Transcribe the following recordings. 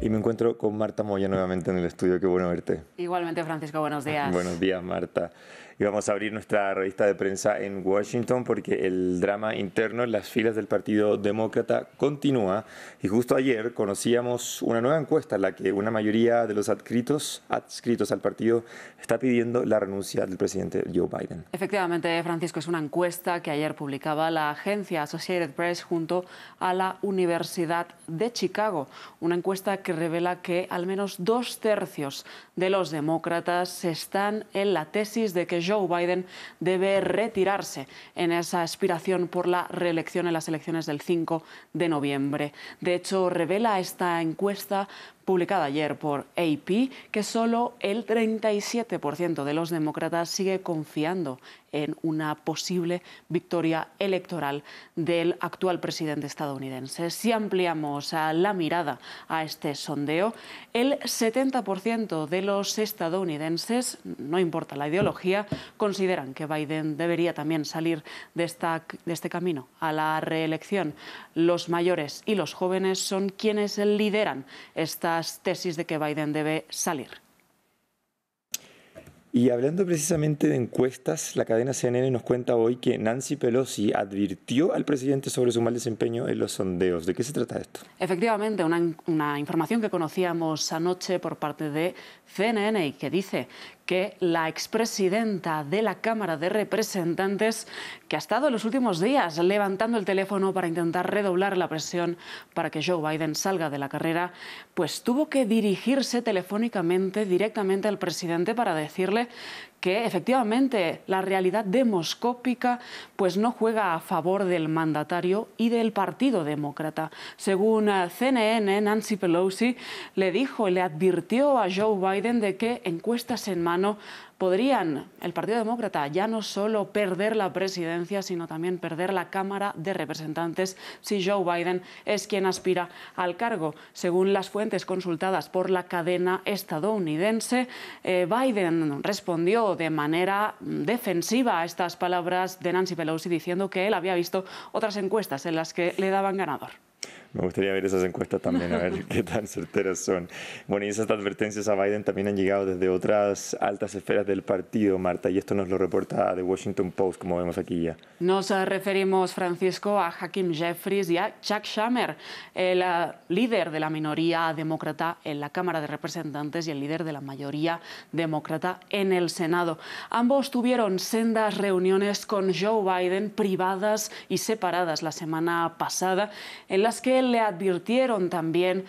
Y me encuentro con Marta Moya nuevamente en el estudio. Qué bueno verte. Igualmente, Francisco, buenos días. Buenos días, Marta y vamos a abrir nuestra revista de prensa en Washington porque el drama interno en las filas del Partido Demócrata continúa y justo ayer conocíamos una nueva encuesta en la que una mayoría de los adscritos, adscritos al partido está pidiendo la renuncia del presidente Joe Biden. Efectivamente, Francisco, es una encuesta que ayer publicaba la agencia Associated Press junto a la Universidad de Chicago, una encuesta que revela que al menos dos tercios de los demócratas están en la tesis de que Joe Biden debe retirarse en esa aspiración por la reelección en las elecciones del 5 de noviembre. De hecho, revela esta encuesta publicada ayer por AP que solo el 37% de los demócratas sigue confiando en una posible victoria electoral del actual presidente estadounidense. Si ampliamos la mirada a este sondeo, el 70% de los estadounidenses, no importa la ideología, consideran que Biden debería también salir de, esta, de este camino a la reelección. Los mayores y los jóvenes son quienes lideran esta tesis de que Biden debe salir. Y hablando precisamente de encuestas, la cadena CNN nos cuenta hoy que Nancy Pelosi advirtió al presidente sobre su mal desempeño en los sondeos. ¿De qué se trata esto? Efectivamente, una, una información que conocíamos anoche por parte de CNN y que dice que la expresidenta de la Cámara de Representantes, que ha estado en los últimos días levantando el teléfono para intentar redoblar la presión para que Joe Biden salga de la carrera, pues tuvo que dirigirse telefónicamente directamente al presidente para decirle que efectivamente la realidad demoscópica pues no juega a favor del mandatario y del Partido Demócrata. Según eh, CNN, Nancy Pelosi le dijo le advirtió a Joe Biden de que encuestas en mano podrían el Partido Demócrata ya no solo perder la presidencia, sino también perder la Cámara de Representantes si Joe Biden es quien aspira al cargo. Según las fuentes consultadas por la cadena estadounidense, eh, Biden respondió de manera defensiva a estas palabras de Nancy Pelosi diciendo que él había visto otras encuestas en las que le daban ganador. Me gustaría ver esas encuestas también, a ver qué tan certeras son. Bueno, y esas advertencias a Biden también han llegado desde otras altas esferas del partido, Marta, y esto nos lo reporta The Washington Post, como vemos aquí ya. Nos eh, referimos, Francisco, a Hakim Jeffries y a Chuck Schumer, el eh, líder de la minoría demócrata en la Cámara de Representantes y el líder de la mayoría demócrata en el Senado. Ambos tuvieron sendas reuniones con Joe Biden privadas y separadas la semana pasada, en las que el le advirtieron también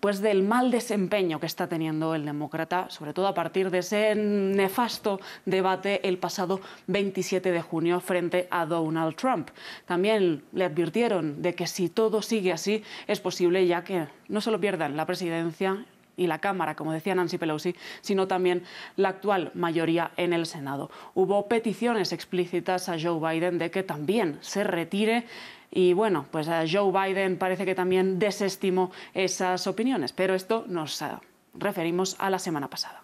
pues, del mal desempeño que está teniendo el demócrata, sobre todo a partir de ese nefasto debate el pasado 27 de junio frente a Donald Trump. También le advirtieron de que si todo sigue así es posible ya que no se lo pierdan la presidencia, y la Cámara, como decía Nancy Pelosi, sino también la actual mayoría en el Senado. Hubo peticiones explícitas a Joe Biden de que también se retire y bueno, pues a Joe Biden parece que también desestimó esas opiniones, pero esto nos referimos a la semana pasada.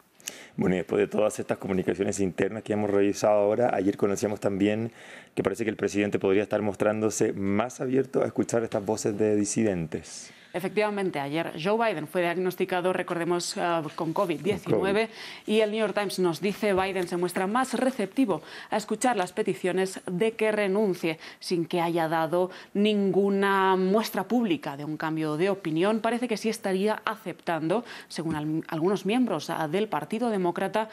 Bueno, y después de todas estas comunicaciones internas que hemos revisado ahora, ayer conocíamos también que parece que el presidente podría estar mostrándose más abierto a escuchar estas voces de disidentes. Efectivamente, ayer Joe Biden fue diagnosticado, recordemos, ah, con COVID-19 y el New York Times nos dice Biden se muestra más receptivo a escuchar las peticiones de que renuncie sin que haya dado ninguna muestra pública de un cambio de opinión. Parece que sí estaría aceptando, según algunos miembros ah, del Partido Demócrata,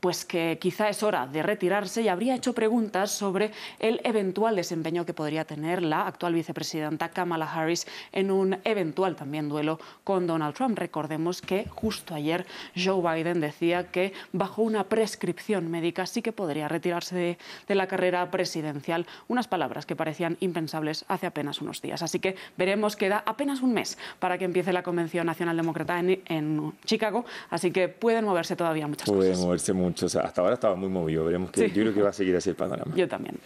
pues que quizá es hora de retirarse y habría hecho preguntas sobre el eventual desempeño que podría tener la actual vicepresidenta Kamala Harris en un eventual también duelo con Donald Trump. Recordemos que justo ayer Joe Biden decía que bajo una prescripción médica sí que podría retirarse de, la carrera presidencial, unas palabras que parecían impensables hace apenas unos días. Así que veremos, queda apenas un mes para que empiece la Convención Nacional Demócrata en, Chicago, así que pueden moverse todavía muchas cosas. Pueden moverse mucho. hasta ahora estaba muy movido, veremos que yo creo que va a seguir así el panorama. Yo también.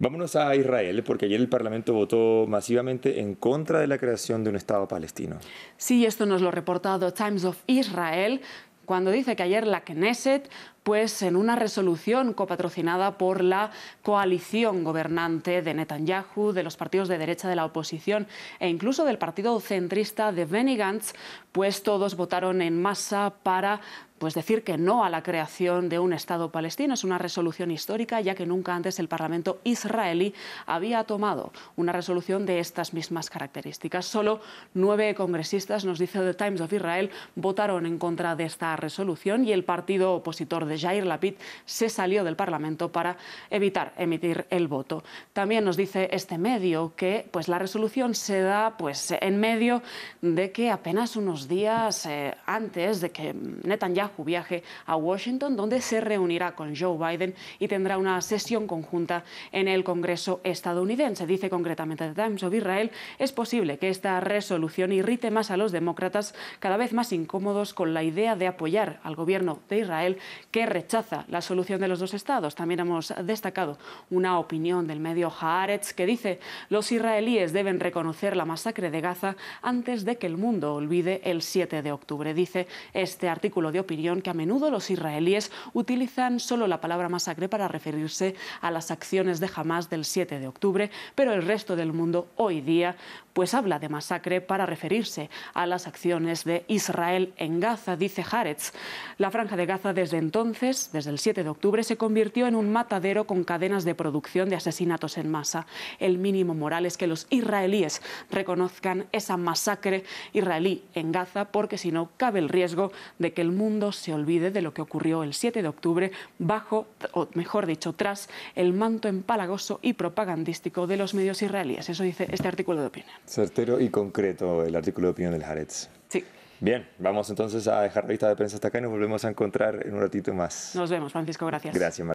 Vámonos a Israel, porque ayer el Parlamento votó masivamente en contra de la creación de un Estado palestino. Sí, esto nos lo ha reportado Times of Israel, cuando dice que ayer la Knesset, pues en una resolución copatrocinada por la coalición gobernante de Netanyahu, de los partidos de derecha de la oposición e incluso del partido centrista de Benny Gantz, pues todos votaron en masa para pues decir que no a la creación de un Estado palestino. Es una resolución histórica, ya que nunca antes el Parlamento israelí había tomado una resolución de estas mismas características. Solo nueve congresistas, nos dice The Times of Israel, votaron en contra de esta resolución y el partido opositor de Jair Lapid se salió del Parlamento para evitar emitir el voto. También nos dice este medio que pues, la resolución se da pues, en medio de que apenas unos días eh, antes de que Netanyahu su viaje a Washington, donde se reunirá con Joe Biden y tendrá una sesión conjunta en el Congreso estadounidense. Dice concretamente The Times of Israel, es posible que esta resolución irrite más a los demócratas, cada vez más incómodos con la idea de apoyar al gobierno de Israel, que rechaza la solución de los dos estados. También hemos destacado una opinión del medio Haaretz que dice los israelíes deben reconocer la masacre de Gaza antes de que el mundo olvide el 7 de octubre. Dice este artículo de opinión que a menudo los israelíes utilizan solo la palabra masacre para referirse a las acciones de Hamas del 7 de octubre, pero el resto del mundo hoy día pues habla de masacre para referirse a las acciones de Israel en Gaza, dice Haaretz. La franja de Gaza desde entonces, desde el 7 de octubre, se convirtió en un matadero con cadenas de producción de asesinatos en masa. El mínimo moral es que los israelíes reconozcan esa masacre israelí en Gaza, porque si no, cabe el riesgo de que el mundo se olvide de lo que ocurrió el 7 de octubre bajo, o mejor dicho, tras el manto empalagoso y propagandístico de los medios israelíes. Eso dice este artículo de opinión. Certero y concreto el artículo de opinión del Jarets. Sí. Bien, vamos entonces a dejar la lista de prensa hasta acá y nos volvemos a encontrar en un ratito más. Nos vemos, Francisco, gracias. Gracias,